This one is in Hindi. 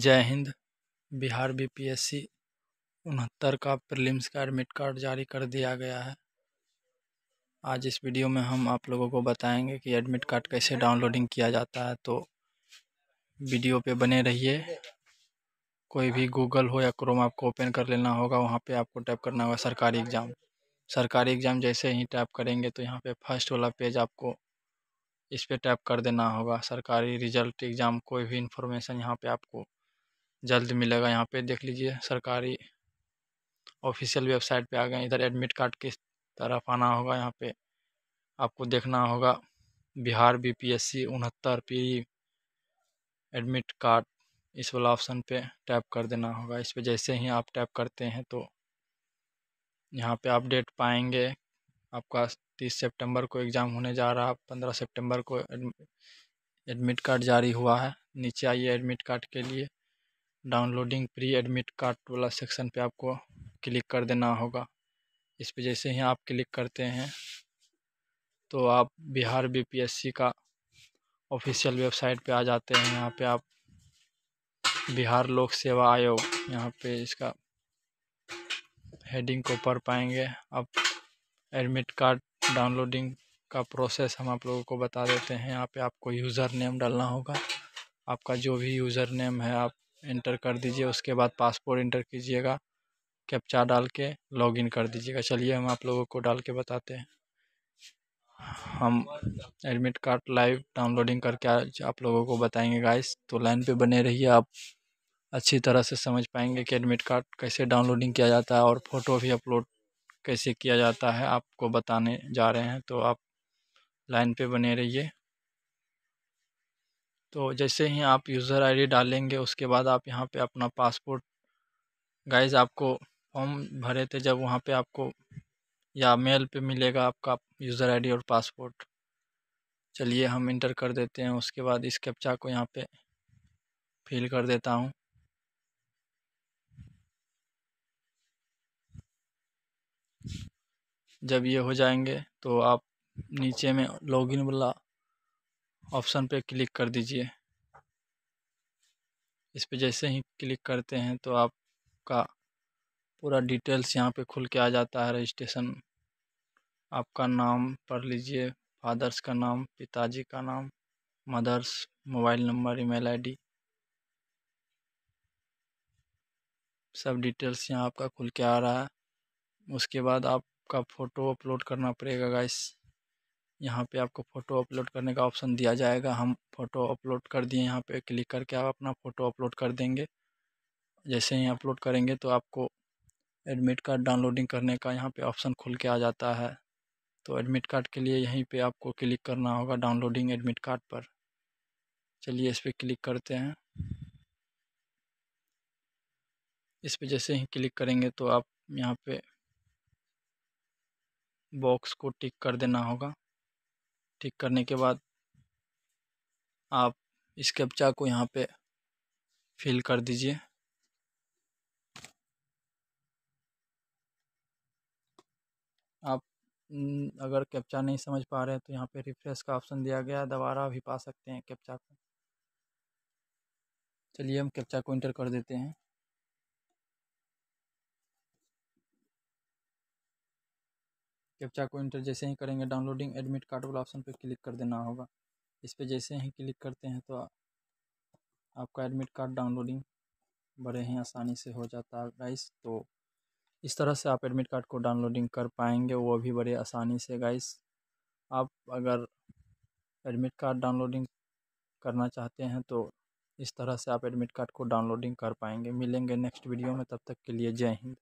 जय हिंद बिहार बीपीएससी उनहत्तर का प्रीलिम्स का एडमिट कार्ड जारी कर दिया गया है आज इस वीडियो में हम आप लोगों को बताएंगे कि एडमिट कार्ड कैसे डाउनलोडिंग किया जाता है तो वीडियो पे बने रहिए कोई भी गूगल हो या क्रोम आपको ओपन कर लेना होगा वहाँ पे आपको टाइप करना होगा सरकारी एग्ज़ाम सरकारी एग्ज़ाम जैसे ही टाइप करेंगे तो यहाँ पर फर्स्ट वाला पेज आपको इस पर टैप कर देना होगा सरकारी रिजल्ट एग्ज़ाम कोई भी इन्फॉर्मेशन यहाँ पे आपको जल्द मिलेगा यहाँ पे देख लीजिए सरकारी ऑफिशियल वेबसाइट पे आ गए इधर एडमिट कार्ड किस तरफ आना होगा यहाँ पे आपको देखना होगा बिहार बीपीएससी उनहत्तर पी एडमिट कार्ड इस वाला ऑप्शन पे टैप कर देना होगा इस पे जैसे ही आप टैप करते हैं तो यहाँ पे अपडेट पाएंगे आपका तीस सितंबर को एग्ज़ाम होने जा रहा है पंद्रह सेप्टेम्बर को एडमिट कार्ड जारी हुआ है नीचे आइए एडमिट कार्ड के लिए डाउनलोडिंग प्री एडमिट कार्ड वाला सेक्शन पे आपको क्लिक कर देना होगा इस पर जैसे ही आप क्लिक करते हैं तो आप बिहार बीपीएससी का ऑफिशियल वेबसाइट पे आ जाते हैं यहाँ पे आप बिहार लोक सेवा आयोग यहाँ पे इसका हेडिंग को पढ़ पाएंगे आप एडमिट कार्ड डाउनलोडिंग का प्रोसेस हम आप लोगों को बता देते हैं यहाँ पे आपको यूज़र नेम डालना होगा आपका जो भी यूज़र नेम है आप इंटर कर दीजिए उसके बाद पासपोर्ट इंटर कीजिएगा कैप्चा डाल के लॉगिन कर दीजिएगा चलिए हम आप लोगों को डाल के बताते हैं हम एडमिट कार्ड लाइव डाउनलोडिंग करके आज आप लोगों को बताएंगे गाइस तो लाइन पे बने रहिए आप अच्छी तरह से समझ पाएंगे कि एडमिट कार्ड कैसे डाउनलोडिंग किया जाता है और फ़ोटो भी अपलोड कैसे किया जाता है आपको बताने जा रहे हैं तो आप लाइन पे बने रहिए तो जैसे ही आप यूज़र आईडी डालेंगे उसके बाद आप यहाँ पे अपना पासपोर्ट गाइज आपको फॉर्म भरे थे जब वहाँ पे आपको या मेल पे मिलेगा आपका यूज़र आईडी और पासपोर्ट चलिए हम इंटर कर देते हैं उसके बाद इस कैप्चा को यहाँ पे फिल कर देता हूँ जब ये हो जाएंगे तो आप नीचे में लॉगिन वाला ऑप्शन पे क्लिक कर दीजिए इस पर जैसे ही क्लिक करते हैं तो आपका पूरा डिटेल्स यहाँ पे खुल के आ जाता है रजिस्ट्रेशन आपका नाम पढ़ लीजिए फादर्स का नाम पिताजी का नाम mother's mobile number email ID सब डिटेल्स यहाँ आपका खुल के आ रहा है उसके बाद आपका फ़ोटो अपलोड करना पड़ेगा गाइस यहाँ पे आपको फ़ोटो अपलोड करने का ऑप्शन दिया जाएगा हम फ़ोटो अपलोड कर दिए यहाँ पे क्लिक करके आप अपना फ़ोटो अपलोड कर देंगे जैसे ही अपलोड करेंगे तो आपको एडमिट कार्ड डाउनलोडिंग करने का यहाँ पे ऑप्शन खुल के आ जाता है तो एडमिट कार्ड के लिए यहीं पे आपको क्लिक करना होगा डाउनलोडिंग एडमिट कार्ड पर चलिए इस पर क्लिक करते हैं इस पर जैसे ही क्लिक करेंगे तो आप यहाँ पर बॉक्स को टिक कर देना होगा ठीक करने के बाद आप इस कैप्चा को यहाँ पे फिल कर दीजिए आप हम्म, अगर कैप्चा नहीं समझ पा रहे हैं तो यहाँ पे रिफ्रेश का ऑप्शन दिया गया है दोबारा भी पा सकते हैं कैप्चा को चलिए हम कैप्चा को इंटर कर देते हैं कैप्चा को इंटर जैसे ही करेंगे डाउनलोडिंग एडमिट कार्ड वाला ऑप्शन पर क्लिक कर देना होगा इस पर जैसे ही क्लिक करते हैं तो आपका एडमिट कार्ड डाउनलोडिंग बड़े ही आसानी से हो जाता है गाइस तो इस तरह से आप एडमिट कार्ड को डाउनलोडिंग कर पाएंगे वो भी बड़े आसानी से गाइस आप अगर एडमिट कार्ड डाउनलोडिंग करना चाहते हैं तो इस तरह से आप एडमिट कार्ड को डाउनलोडिंग कर पाएंगे मिलेंगे नेक्स्ट वीडियो में तब तक के लिए जय हिंद